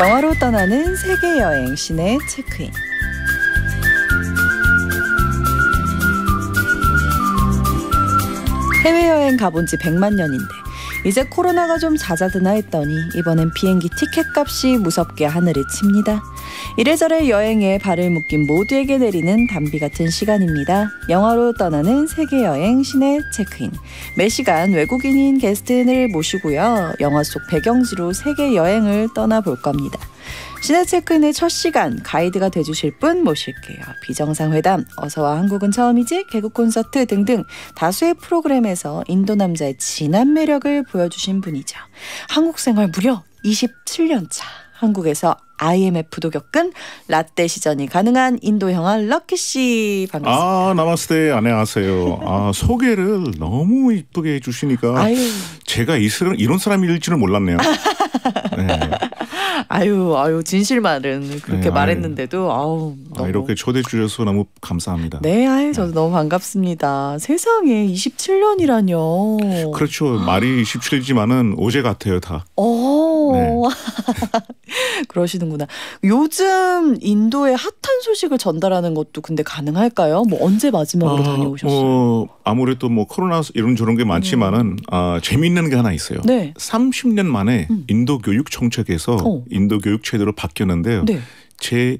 영화로 떠나는 세계 여행 시내 체크인. 해외여행 가본 지 100만 년인데 이제 코로나가 좀 잦아드나 했더니 이번엔 비행기 티켓 값이 무섭게 하늘을 칩니다. 이래저래 여행에 발을 묶인 모두에게 내리는 담비 같은 시간입니다. 영화로 떠나는 세계 여행 시내 체크인. 매 시간 외국인인 게스트를 모시고요. 영화 속 배경지로 세계 여행을 떠나볼 겁니다. 시내 체크인의 첫 시간 가이드가 돼주실 분 모실게요. 비정상회담, 어서와 한국은 처음이지, 개그 콘서트 등등 다수의 프로그램에서 인도 남자의 진한 매력을 보여주신 분이죠. 한국 생활 무려 27년 차 한국에서 IMF도 겪은 라떼 시전이 가능한 인도 영화 럭키 씨 반갑습니다. 아 나마스테 안녕하세요. 아 소개를 너무 이쁘게 해주시니까 제가 이런 이런 사람일지는 몰랐네요. 네. 아유 아유 진실말은 그렇게 네, 말했는데도 아우 아, 너무 아, 이렇게 초대 주셔서 너무 감사합니다. 네 아유 저도 네. 너무 반갑습니다. 세상에 27년이라뇨. 그렇죠 말이 27이지만은 어제 같아요 다. 어. 네. 그러시는구나. 요즘 인도의 핫한 소식을 전달하는 것도 근데 가능할까요? 뭐 언제 마지막으로 어, 다녀오셨어요? 어, 아무래도 뭐 코로나 이런 저런 게 많지만은 음. 아, 재미있는 게 하나 있어요. 네. 30년 만에 음. 인도 교육 정책에서 어. 인도 교육 제도로 바뀌었는데요. 네. 제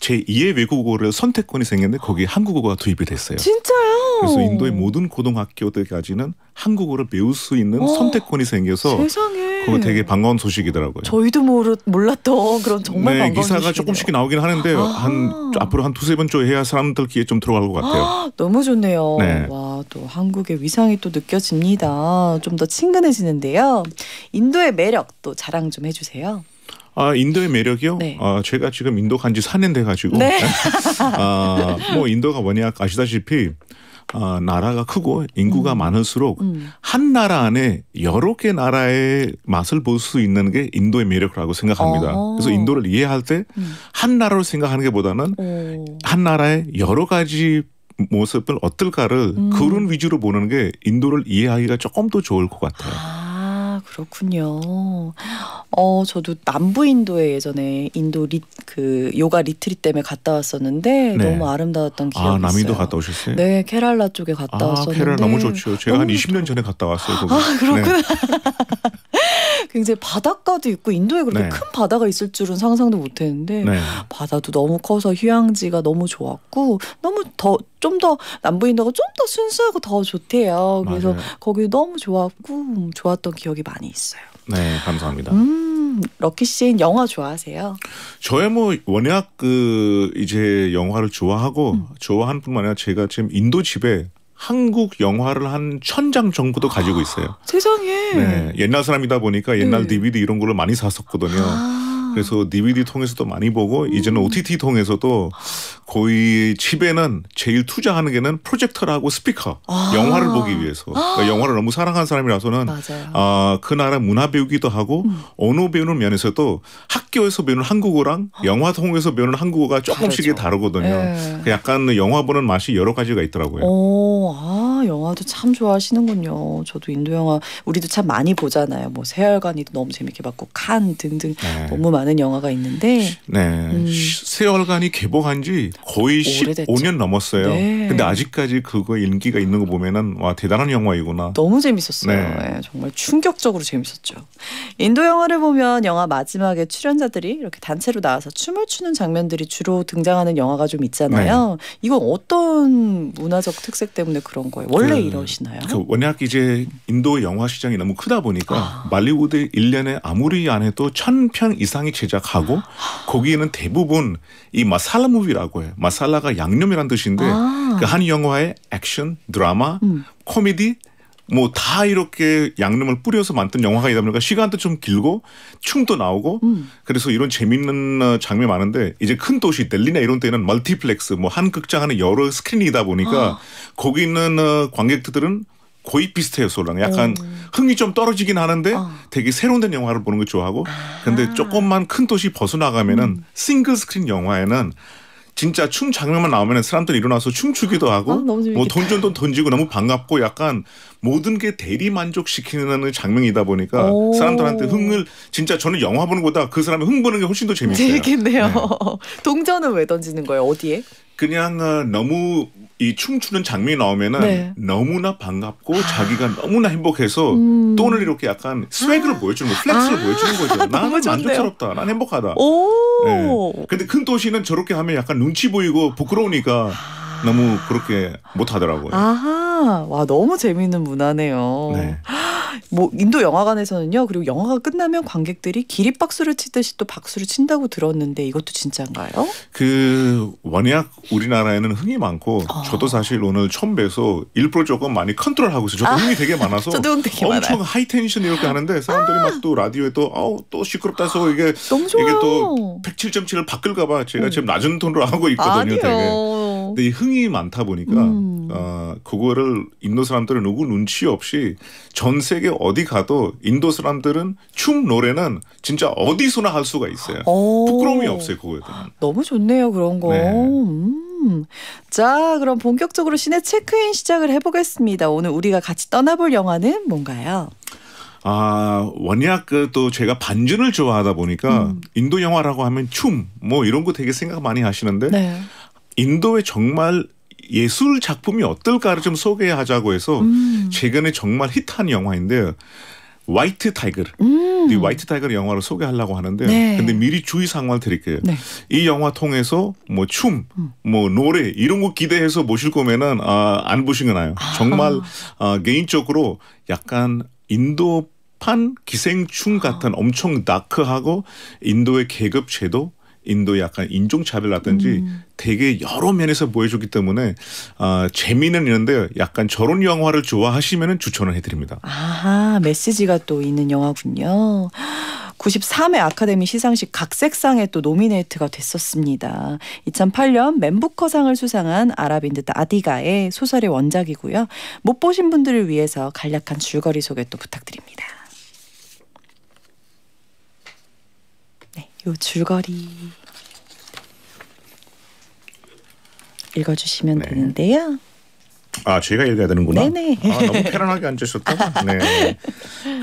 제2의 외국어를 선택권이 생겼는데 거기 한국어가 도입이 됐어요. 진짜요? 그래서 인도의 모든 고등학교들까지는 한국어를 배울 수 있는 오, 어. 선택권이 생겨서 세상에. 그거 음. 되게 반가운 소식이더라고요. 저희도 모르, 몰랐던 그런 정말 네, 반가운 기사가 소식이네요. 조금씩 나오긴 하는데 아. 한 앞으로 한 두세 번 조에 해야 사람들 귀에 좀 들어갈 것 같아요. 아, 너무 좋네요. 네. 와, 또 한국의 위상이 또 느껴집니다. 좀 더 친근해지는데요. 인도의 매력 또 자랑 좀 해주세요. 아 인도의 매력이요? 네. 아 제가 지금 인도 간 지 4년 돼 가지고. 네. 아뭐 인도가 뭐냐 아시다시피 어, 나라가 크고 인구가 음. 많을수록 음. 한 나라 안에 여러 개 나라의 맛을 볼 수 있는 게 인도의 매력이라고 생각합니다. 어. 그래서 인도를 이해할 때한 음. 나라로 생각하는 게보다는 오. 한 나라의 여러 가지 모습을 어떨까를 음. 그런 위주로 보는 게 인도를 이해하기가 조금 더 좋을 것 같아요. 아. 그렇군요. 어, 저도 남부 인도에 예전에 인도 리, 그 요가 리트릿 때문에 갔다 왔었는데 네. 너무 아름다웠던 아, 기억이 아, 남인도 있어요. 갔다 오셨어요? 네, 케랄라 쪽에 갔다 아, 왔었는데. 케랄라 너무 좋죠. 제가 너무 한 20년 음. 좋... 전에 갔다 왔어요. 거기. 아, 그렇구나. 네. 굉장히 바닷가도 있고 인도에 그렇게 네. 큰 바다가 있을 줄은 상상도 못했는데 네. 바다도 너무 커서 휴양지가 너무 좋았고 너무 더 좀 더 남부인도가 좀 더 순수하고 더 좋대요. 그래서 거기 너무 좋았고 음, 좋았던 기억이 많이 있어요. 네, 감사합니다. 음, 럭키 씨는 영화 좋아하세요? 저의 뭐 워낙 그 이제 영화를 좋아하고 음. 좋아하는 뿐만 아니라 제가 지금 인도 집에 한국 영화를 한 천장 정도도 가지고 있어요. 세상에. 네. 옛날 사람이다 보니까 옛날 네. DVD 이런 거를 많이 샀었거든요. 아. 그래서 DVD 통해서도 많이 보고 이제는 OTT 음. 통해서도 거의 집에는 제일 투자하는 게는 프로젝터라고 스피커 아. 영화를 보기 위해서 그러니까 아. 영화를 너무 사랑하는 사람이라서는 아, 그 나라 문화 배우기도 하고 음. 언어 배우는 면에서도 학교에서 배우는 한국어랑 아. 영화 통해서 배우는 한국어가 조금씩 다르거든요. 예. 그 약간 영화 보는 맛이 여러 가지가 있더라고요. 오, 아. 영화도 참 좋아하시는군요. 저도 인도 영화 우리도 참 많이 보잖아요. 뭐 세월간이도 너무 재밌게 봤고 칸 등등 네. 너무 많은 영화가 있는데 네. 음. 세월간이 개봉한 지 거의 오래됐죠. 15년 넘었어요. 네. 근데 아직까지 그거 인기가 있는 거 보면은 와 대단한 영화이구나. 너무 재밌었어요. 네. 예, 정말 충격적으로 재밌었죠. 인도 영화를 보면 영화 마지막에 출연자들이 이렇게 단체로 나와서 춤을 추는 장면들이 주로 등장하는 영화가 좀 있잖아요. 네. 이건 어떤 문화적 특색 때문에 그런 거예요? 원래 그, 이러시나요? 그 워낙 이제 인도 영화 시장이 너무 크다 보니까 아. 말리우드 1년에 아무리 안 해도 1 0 0 0편 이상이 제작하고 아. 거기에는 대부분 이 마살라 무비라고 해요. 마살라가 양념이란 뜻인데 아. 그한 영화의 액션, 드라마, 음. 코미디 뭐다 이렇게 양념을 뿌려서 만든 영화가이다 보니까 시간도 좀 길고 춤도 나오고 음. 그래서 이런 재밌는 어, 장면 이 많은데 이제 큰 도시 델리나 이런 데는 멀티플렉스 뭐 한 극장 하는 여러 스크린이다 보니까 아. 거기 있는 어, 관객들은 거의 비슷해요 솔랑 약간 오. 음. 흥이 좀 떨어지긴 하는데 어. 되게 새로운 영화를 보는 걸 좋아하고 아. 근데 조금만 큰 도시 벗어나가면은 음. 싱글 스크린 영화에는 진짜 춤 장면만 나오면 사람들이 일어나서 춤추기도 아, 하고 아, 뭐 던전도 던지고 너무 반갑고 약간 모든 게 대리 만족시키는 장면이다 보니까 오. 사람들한테 흥을 진짜 저는 영화 보는 것보다 그 사람의 흥 보는 게 훨씬 더 재밌어요. 재밌겠네요. 네. 동전은 왜 던지는 거예요? 어디에? 그냥 어, 너무 이 춤추는 장면이 나오면은 네. 너무나 반갑고 아. 자기가 너무나 행복해서 음. 돈을 이렇게 약간 스웨그를 아. 보여주는 거, 플렉스를 아. 보여주는 거죠. 나는 만족스럽다, 난 행복하다. 오. 네. 근데 큰 도시는 저렇게 하면 약간 눈치 보이고 부끄러우니까 아. 너무 그렇게 못하더라고요. 아하, 와 너무 재밌는 문화네요. 네. 뭐 인도 영화관에서는요. 그리고 영화가 끝나면 관객들이 기립박수를 치듯이 또 박수를 친다고 들었는데 이것도 진짜인가요? 그 워낙 우리나라에는 흥이 많고 어. 저도 사실 오늘 처음 뵈서 일부러 조금 많이 컨트롤하고 있어요. 저도 아. 흥이 되게 많아서 되게 엄청 하이텐션 이렇게 하는데 아. 사람들이 아. 막또 라디오에 또 아우 또 시끄럽다 해서 이게 이게 또 107.7을 바꿀까 봐 제가 음. 지금 낮은 톤으로 하고 있거든요. 아니요. 되게. 그렇죠. 근데 흥이 많다 보니까 음. 어, 그거를 인도 사람들은 누구 눈치 없이 전 세계 어디 가도 인도 사람들은 춤 노래는 진짜 어디서나 할 수가 있어요. 오. 어. 부끄러움이 없어요 그거에 대한. 아, 너무 좋네요 그런 거. 네. 음. 자, 그럼 본격적으로 시내 체크인 시작을 해보겠습니다. 오늘 우리가 같이 떠나볼 영화는 뭔가요? 아 원약 그 또 제가 반전을 좋아하다 보니까 음. 인도 영화라고 하면 춤뭐 이런 거 되게 생각 많이 하시는데 네. 인도의 정말 예술 작품이 어떨까를 좀 소개하자고 해서 음. 최근에 정말 히트한 영화인데 화이트 타이거. 음. 이 화이트 타이거 영화를 소개하려고 하는데요. 네. 근데 미리 주의 사항을 드릴게요. 네. 이 영화 통해서 뭐 춤, 음. 뭐 노래 이런 거 기대해서 보실 거면은 아, 안 보시는 거나요. 아. 정말 아. 아, 개인적으로 약간 인도 판 기생충 같은 엄청 다크하고 인도의 계급 제도 인도의 약간 인종차별이라든지 음. 되게 여러 면에서 보여주기 때문에 아, 재미는 있는데 약간 저런 영화를 좋아하시면 추천을 해드립니다. 아 메시지가 또 있는 영화군요. 93회 아카데미 시상식 각색상에 또 노미네이트가 됐었습니다. 2008년 맨부커상을 수상한 아랍인 듯 아디가의 소설의 원작이고요. 못 보신 분들을 위해서 간략한 줄거리 소개 또 부탁드립니다. 요 줄거리 읽어주시면 네. 되는데요. 아, 제가 읽어야 되는구나. 네네. 아, 너무 편안하게 앉아 있다 네.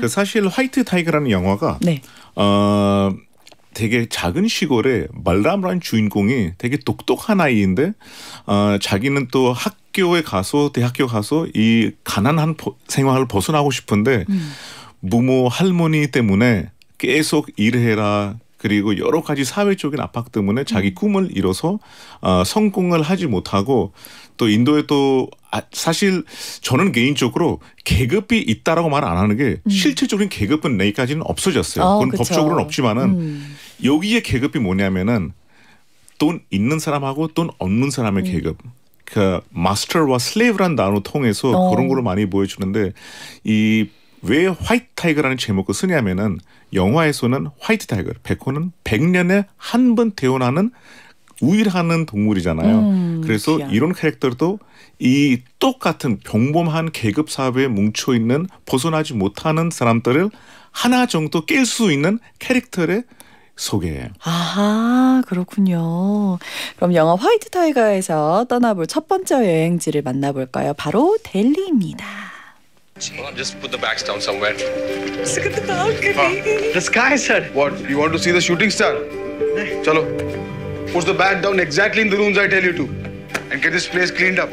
그 사실 화이트 타이거라는 영화가 네. 어, 되게 작은 시골에 말람라 주인공이 되게 똑똑한 아이인데 어, 자기는 또 학교에 가서 대학교 가서 이 가난한 생활을 벗어나고 싶은데 음. 부모 할머니 때문에 계속 일해라 그리고 여러 가지 사회적인 압박 때문에 자기 음. 꿈을 이뤄서 어, 아, 성공을 하지 못하고 또 인도에 또 아, 사실 저는 개인적으로 계급이 있다라고 말 안 하는 게 음. 실질적인 계급은 내일까지는 없어졌어요. 어, 그건 그쵸. 법적으로는 없지만은 음. 여기에 계급이 뭐냐면은 돈 있는 사람하고 돈 없는 사람의 음. 계급. 그 마스터와 슬레이브란 단어 통해서 어. 그런 거 많이 보여주는데 이왜 화이트 타이거라는 제목을 쓰냐면은 영화에서는 화이트 타이거, 백호는 100년에 한 번 태어나는 우일하는 동물이잖아요. 음, 그래서 귀여워. 이런 캐릭터도 이 똑같은 평범한 계급 사회에 뭉쳐 있는 벗어나지 못하는 사람들을 하나 정도 깰 수 있는 캐릭터를 소개해요. 아하 그렇군요. 그럼 영화 화이트 타이거에서 떠나볼 첫 번째 여행지를 만나볼까요? 바로 델리입니다. Well, just put the bags down somewhere. The sky, sir. What? You want to see the shooting star? Chalo. Put the bag down exactly in the rooms I tell you to. And get this place cleaned up.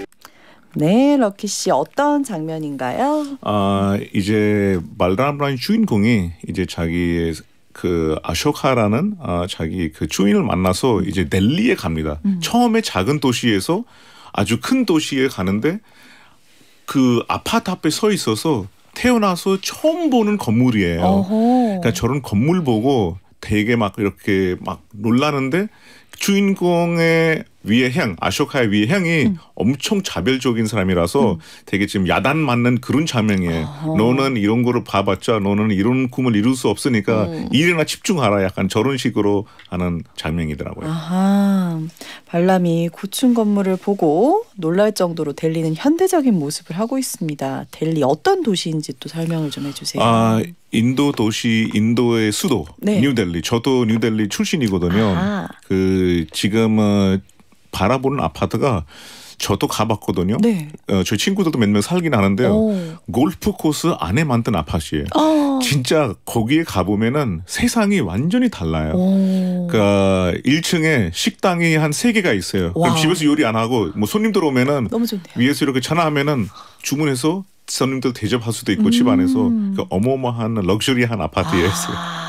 네, 럭키 씨 어떤 장면인가요? 아, 이제 말라브라는 주인공이 이제 자기의 그 아쇼카라는 아, 자기 그 주인을 만나서 이제 델리에 갑니다. 음. 처음에 작은 도시에서 아주 큰 도시에 가는데 그 아파트 앞에 서 있어서 태어나서 처음 보는 건물이에요. 어허. 그러니까 저런 건물 보고 되게 막 이렇게 막 놀라는데 주인공의 위의 향, 아쇼카의 위의 향이 음. 엄청 자별적인 사람이라서 음. 되게 지금 야단 맞는 그런 자명이에요. 어. 너는 이런 거를 봐봤자 너는 이런 꿈을 이룰 수 없으니까 음. 일이나 집중하라 약간 저런 식으로 하는 자명이더라고요. 아하. 발람이 고층 건물을 보고 놀랄 정도로 델리는 현대적인 모습을 하고 있습니다. 델리 어떤 도시인지 또 설명을 좀 해주세요. 아, 인도 도시 인도의 수도 네. 뉴델리. 저도 뉴델리 출신이거든요. 아. 그 지금 은 바라보는 아파트가 저도 가봤거든요. 네. 어, 저 친구들도 몇 명 살긴 하는데요. 오. 골프 코스 안에 만든 아파트예요. 아. 진짜 거기에 가보면은 세상이 완전히 달라요. 그러니까 1층에 식당이 한 세 개가 있어요. 그럼 집에서 요리 안 하고 뭐 손님 들오면은 위에서 이렇게 전화하면은 주문해서 손님들 대접할 수도 있고 음. 집 안에서 그 어마어마한 럭셔리한 아파트였어요. 아.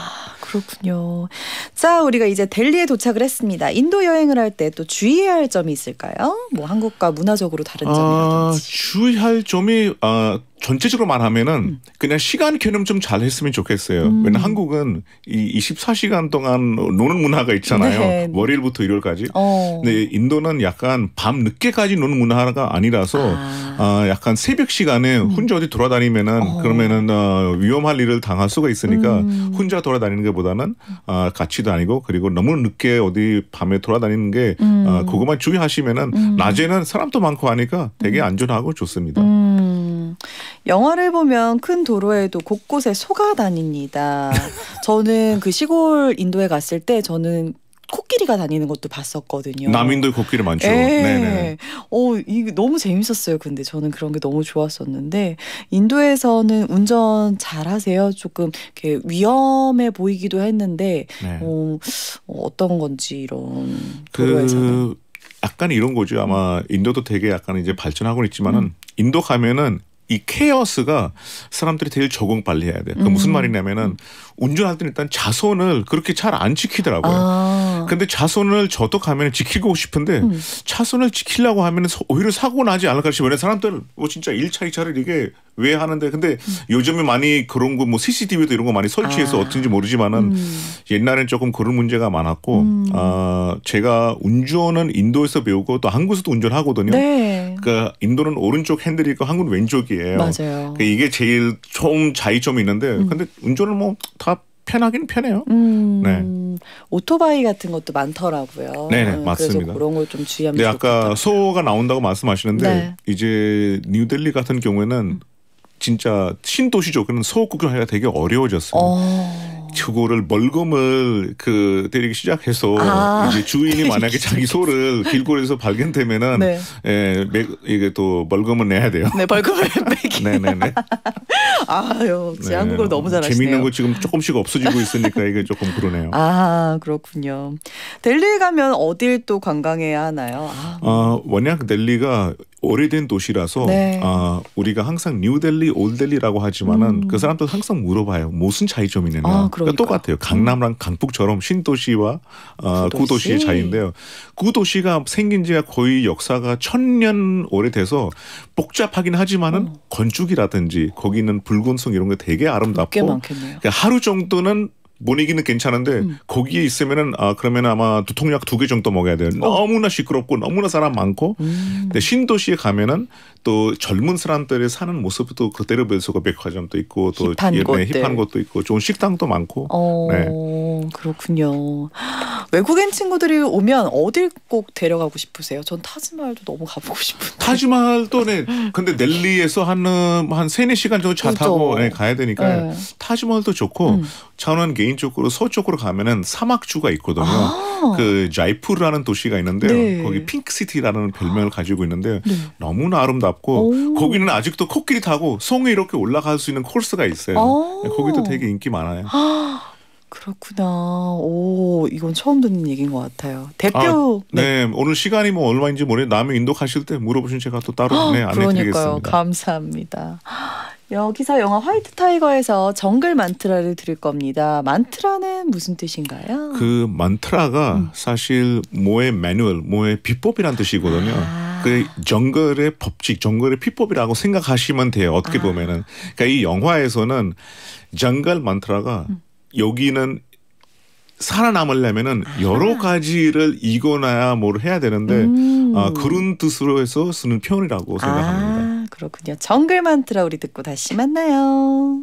그렇군요. 자, 우리가 이제 델리에 도착을 했습니다. 인도 여행을 할 때 또 주의해야 할 점이 있을까요? 뭐 한국과 문화적으로 다른 점이라든지. 아, 주의할 점이 아 전체적으로 말하면은 음. 그냥 시간 개념 좀 잘했으면 좋겠어요. 음. 왜냐 한국은 이 24시간 동안 노는 문화가 있잖아요. 네. 월요일부터 일요일까지. 어. 근데 인도는 약간 밤 늦게까지 노는 문화가 아니라서 아. 어, 약간 새벽 시간에 음. 혼자 어디 돌아다니면은 어. 그러면은 어, 위험할 일을 당할 수가 있으니까 음. 혼자 돌아다니는 것보다는 어, 같이 다니고 그리고 너무 늦게 어디 밤에 돌아다니는 게 어, 그것만 주의하시면은 음. 낮에는 사람도 많고 하니까 되게 안전하고 좋습니다. 영화를 보면 큰 도로에도 곳곳에 소가 다닙니다. 저는 그 시골 인도에 갔을 때 저는 코끼리가 다니는 것도 봤었거든요. 남인도 코끼리 많죠. 네. 어, 이 너무 재밌었어요. 근데 저는 그런 게 너무 좋았었는데 인도에서는 운전 잘하세요. 조금 이렇게 위험해 보이기도 했는데 네. 어, 어 어떤 건지 이런 그 도로에서는. 그... 약간 이런 거죠. 아마 인도도 되게 약간 이제 발전하고 있지만은 음. 인도 가면은 이 케어스가 사람들이 제일 적응 빨리 해야 돼. 그그 그러니까 음. 무슨 말이냐면은 운전할 때 일단 자손을 그렇게 잘 안 지키더라고요. 아. 근데 자손을 저독하면 지키고 싶은데 음. 자손을 지키려고 하면 오히려 사고 나지 않을까 싶어요. 왜냐 사람들 뭐 진짜 일차이차를 이게 왜 하는데 근데 음. 요즘에 많이 그런 거 뭐 CCTV도 이런 거 많이 설치해서 아. 어떤지 모르지만은 음. 옛날엔 조금 그런 문제가 많았고 음. 아 제가 운전은 인도에서 배우고 또 한국에서도 운전하거든요. 네. 그러니까 인도는 오른쪽 핸들이고 한국은 왼쪽이에요. 맞아요. 그러니까 이게 제일 총 차이점이 있는데 음. 근데 운전을 뭐 다 편하긴 편해요. 음. 네. 오토바이 같은 것도 많더라고요. 네, 네 맞습니다. 그래서 그런 걸 좀 주의하면 네, 아까 소가 나온다고 말씀하시는데 네. 이제 뉴델리 같은 경우에는 음. 진짜 신도시죠. 그런 소울 구경하기가 되게 어려워졌어요. 어. 그거를 멀금을 그 때리기 시작해서 아. 이제 주인이 만약에 자기 소를 길거리에서 발견되면은 네. 예, 매, 이게 또 벌금을 내야 돼요. 네, 벌금을 매기. 네네네. 네. 아유, 네. 한국어 너무 잘하시네요. 재밌는 거 지금 조금씩 없어지고 있으니까 이게 조금 그러네요. 아 그렇군요. 델리 에 가면 어딜 또 관광해야 하나요? 아, 어, 워낙 델리가 오래된 도시라서 네. 아, 우리가 항상 뉴델리, 올델리라고 하지만은 음. 그 사람들 항상 물어봐요. 무슨 차이점이 있느냐. 아, 그러니까, 그러니까 똑같아요. 강남랑 강북처럼 신도시와 어, 아, 구도시. 구도시의 차이인데요. 구도시가 생긴 지가 거의 역사가 천년 오래돼서 복잡하긴 하지만은 어. 건축이라든지 거기는 불 붉은성 이런 게 되게 아름답고 그러니까 하루 정도는 못 이기는 괜찮은데 음. 거기에 있으면은 아 그러면 아마 두통약 두 개 정도 먹어야 돼요. 어. 너무나 시끄럽고 너무나 사람 많고. 음. 근데 신도시에 가면은 또 젊은 사람들이 사는 모습도 그대로 보 수가 백화점도 있고 또 힙한, 예, 네, 곳 힙한 것도 있고 좋은 식당도 많고. 어, 네. 그렇군요. 외국인 친구들이 오면 어딜 꼭 데려가고 싶으세요? 전 타지마할도 너무 가보고 싶은데. 타지마할도 네. 근데 넬리에서 한한 음, 세네 시간 정도 차 그렇죠. 타고 네, 가야 되니까 네. 타지마할도 좋고 음. 저는 개인적으로 서쪽으로 가면은 사막주가 있거든요. 아. 그 자이푸르라는 도시가 있는데요. 네. 거기 핑크시티라는 별명을 아. 가지고 있는데 네. 너무나 아름답 가깝고 오. 거기는 아직도 코끼리 타고 송이 이렇게 올라갈 수 있는 코스가 있어요. 오. 네, 거기도 되게 인기 많아요. 아, 그렇구나. 오, 이건 처음 듣는 얘기인 것 같아요. 대표. 아, 네. 네. 오늘 시간이 뭐 얼마인지 모르 남해 인도 가실 때 물어보신 제가 또 따로 네, 안내드리겠습니다. 감사합니다. 여기서 영화 화이트 타이거에서 정글 만트라를 들을 겁니다. 만트라는 무슨 뜻인가요? 그 만트라가 음. 사실 모의 매뉴얼, 모의 비법이란 뜻이거든요. 아. 그 정글의 법칙, 정글의 피법이라고 생각하시면 돼요. 어떻게 아. 보면은 그러니까 이 영화에서는 정글 만트라가 음. 여기는 살아남으려면은 아. 여러 가지를 이거나야 뭘 해야 되는데 음. 아, 그런 뜻으로 해서 쓰는 표현이라고 생각합니다. 아, 그렇군요. 정글 만트라 우리 듣고 다시 만나요.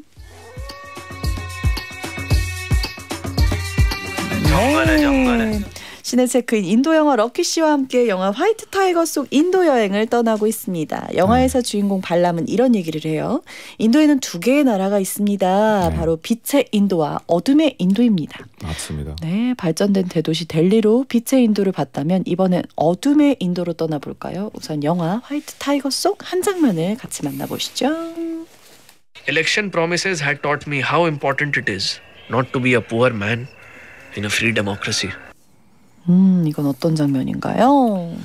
정글에 네. 정글에 시내 체크인 인도 영화 럭키 씨와 함께 영화 화이트 타이거 속 인도 여행을 떠나고 있습니다. 영화에서 네. 주인공 발람은 이런 얘기를 해요. 인도에는 두 개의 나라가 있습니다. 네. 바로 빛의 인도와 어둠의 인도입니다. 맞습니다. 네, 발전된 대도시 델리로 빛의 인도를 봤다면 이번엔 어둠의 인도로 떠나볼까요? 우선 영화 화이트 타이거 속 한 장면을 같이 만나보시죠. Election promises had taught me how important it is not to be a poor man in a free democracy. 음, 이건 어떤 장면인가요?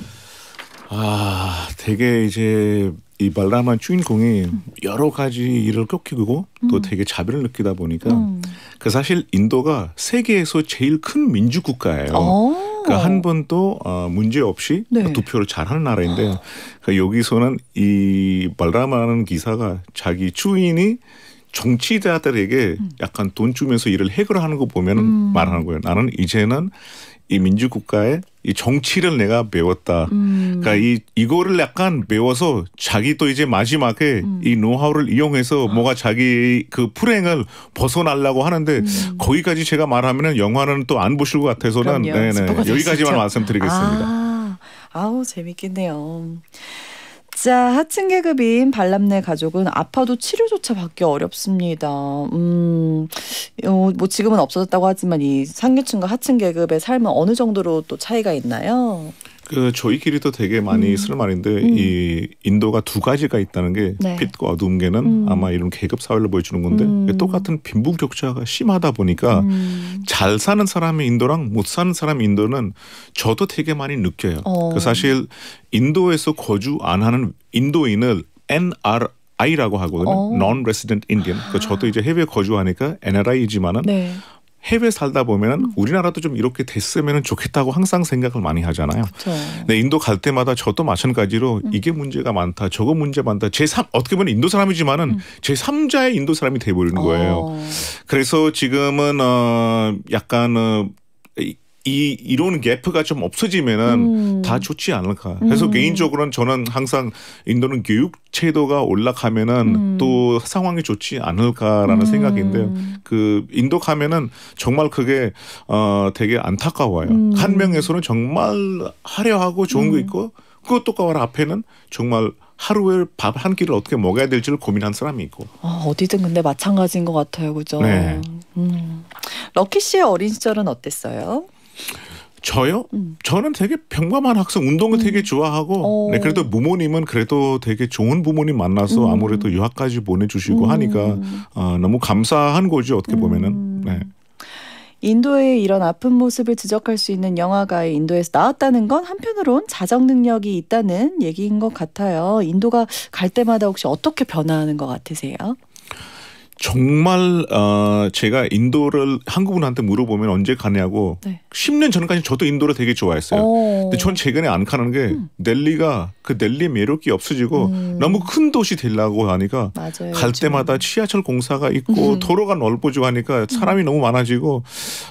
아, 되게 이제 이발라만 주인공이 여러 가지 일을 꺾이고 음. 또 되게 자비를 느끼다 보니까 음. 그 사실 인도가 세계에서 제일 큰 민주 국가예요. 어. 그러니까 한 번도 어, 문제 없이 네. 그 투표를 잘하는 나라인데 아. 그러니까 여기서는 이발라만 기사가 자기 주인이 정치자들에게 음. 약간 돈 주면서 일을 해결하는 거 보면 은 음. 말하는 거예요. 나는 이제는 이 민주국가의 이 정치를 내가 배웠다. 음. 그러니까 이 이거를 약간 배워서 자기 또 이제 마지막에 음. 이 노하우를 이용해서 아. 뭐가 자기 그불행을 벗어나려고 하는데 음. 거기까지 제가 말하면은 영화는 또 안 보실 것 같아서는 네네 여기까지만 말씀드리겠습니다. 아. 아우 재밌겠네요. 자, 하층 계급인 반람내 가족은 아파도 치료조차 받기 어렵습니다. 음, 어, 뭐 지금은 없어졌다고 하지만 이 상류층과 하층 계급의 삶은 어느 정도로 또 차이가 있나요? 그 저희끼리도 되게 많이 음. 쓰 말인데 음. 이 인도가 두 가지가 있다는 게 네. 빛과 어둠계는 음. 아마 이런 계급 사회를 보여주는 건데 음. 똑같은 빈부 격차가 심하다 보니까 음. 잘 사는 사람의 인도랑 못 사는 사람 인도는 저도 되게 많이 느껴요. 어. 그 사실 인도에서 거주 안 하는 인도인을 NR I라고 하거든요. 어. Non-resident Indian. 그 저도 이제 해외 거주하니까 NRI이지만은 네. 해외 살다 보면은 음. 우리나라도 좀 이렇게 됐으면 좋겠다고 항상 생각을 많이 하잖아요. 그쵸. 네, 인도 갈 때마다 저도 마찬가지로 음. 이게 문제가 많다, 저거 문제 많다. 제3 어떻게 보면 인도 사람이지만은 음. 제3자의 인도 사람이 돼 버리는 거예요. 어. 그래서 지금은 어 약간 어이 이론 갭프가 좀 없어지면은 음. 다 좋지 않을까. 음. 그래서 음. 개인적으로는 저는 항상 인도는 교육 체도가 올라가면은 음. 또 상황이 좋지 않을까라는 음. 생각인데요. 그 인도 가면은 정말 그게 어 되게 안타까워요. 음. 한 명에서는 정말 화려하고 좋은 거 있고 그것도 까와라 앞에는 정말 하루에 밥 한 끼를 어떻게 먹어야 될지를 고민한 사람이 있고. 아, 어, 디든 근데 마찬가지인 것 같아요, 그죠? 네. 음. 럭키 씨의 어린 시절은 어땠어요? 저요? 음. 저는 되게 평범한 학생, 운동을 음. 되게 좋아하고, 어. 네, 그래도 부모님은 그래도 되게 좋은 부모님 만나서 음. 아무래도 유학까지 보내주시고 음. 하니까 어, 너무 감사한 거죠 어떻게 음. 보면은. 네. 인도의 이런 아픈 모습을 지적할 수 있는 영화가 인도에서 나왔다는 건 한편으론 자정 능력이 있다는 얘기인 것 같아요. 인도가 갈 때마다 혹시 어떻게 변화하는 것 같으세요? 정말 어 제가 인도를 한국분한테 물어보면 언제 가냐고 네. 10년 전까지 저도 인도를 되게 좋아했어요. 오. 근데 전 최근에 안 가는 게 음. 델리가 그 넬리 매력이 없어지고 음. 너무 큰 도시 되려고 하니까 맞아요, 갈 그쵸. 때마다 지하철 공사가 있고 음. 도로가 넓어지고 하니까 음. 사람이 음. 너무 많아지고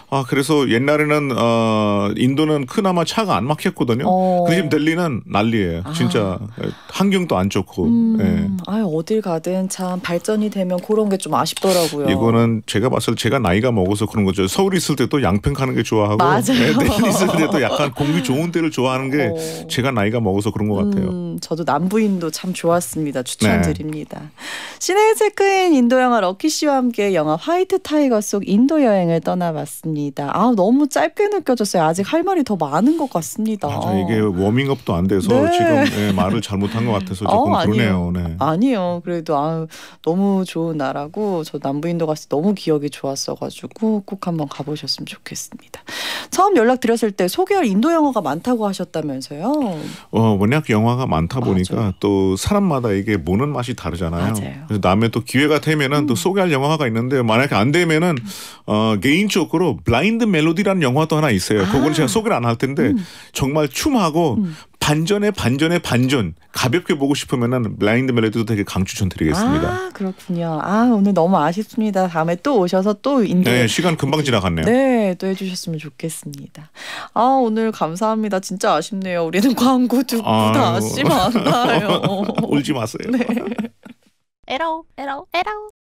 아 그래서 옛날에는 어 인도는 크나마 차가 안 막혔거든요. 어. 근데 지금 델리는 난리예요. 아. 진짜 환경도 안 좋고. 음. 예. 아 어딜 가든 참 발전이 되면 그런 게 좀 아쉽더라고요. 이거는 제가 봤을 때 제가 나이가 먹어서 그런 거죠. 서울 있을 때도 양평 가는 게 좋아하고 맞아요. 네, 델리 있을 때도 약간 공기 좋은 데를 좋아하는 게 어. 제가 나이가 먹어서 그런 것 같아요. 같아요. 음, 저도 남부인도 참 좋았습니다. 추천드립니다. 네. 시내 체크인 인도 영화 럭키 씨와 함께 영화 화이트 타이거 속 인도 여행을 떠나봤습니다. 아 너무 짧게 느껴졌어요. 아직 할 말이 더 많은 것 같습니다. 맞아, 이게 워밍업도 안 돼서 네. 지금 예, 말을 잘못한 것 같아서 어, 조금 어, 그러네요. 네. 아니요. 그래도 아 너무 좋은 나라고 저 남부인도 갔을 때 너무 기억이 좋았어가지고 꼭 한번 가보셨으면 좋겠습니다. 처음 연락 드렸을 때 소개할 인도 영화가 많다고 하셨다면서요? 어, 워낙 영화 영화가 많다 보니까 맞아. 또 사람마다 이게 보는 맛이 다르잖아요. 맞아요. 그래서 다음또 기회가 되면 음. 또 소개할 영화가 있는데 만약에 안 되면은 어, 개인적으로 블라인드 멜로디라는 영화도 하나 있어요. 아. 그건 제가 소개를 안 할 텐데 음. 정말 춤하고 음. 반전에 반전에 반전 가볍게 보고 싶으면은 블라인드 멜로디도 되게 강추천 드리겠습니다. 아 그렇군요. 아 오늘 너무 아쉽습니다. 다음에 또 오셔서 또 인도. 네 시간 금방 지나갔네요. 네또 해주셨으면 좋겠습니다. 아 오늘 감사합니다. 진짜 아쉽네요. 우리는 광고 두고다 아쉽지 않나요. 울지 마세요. 네. 에러 에러 에러.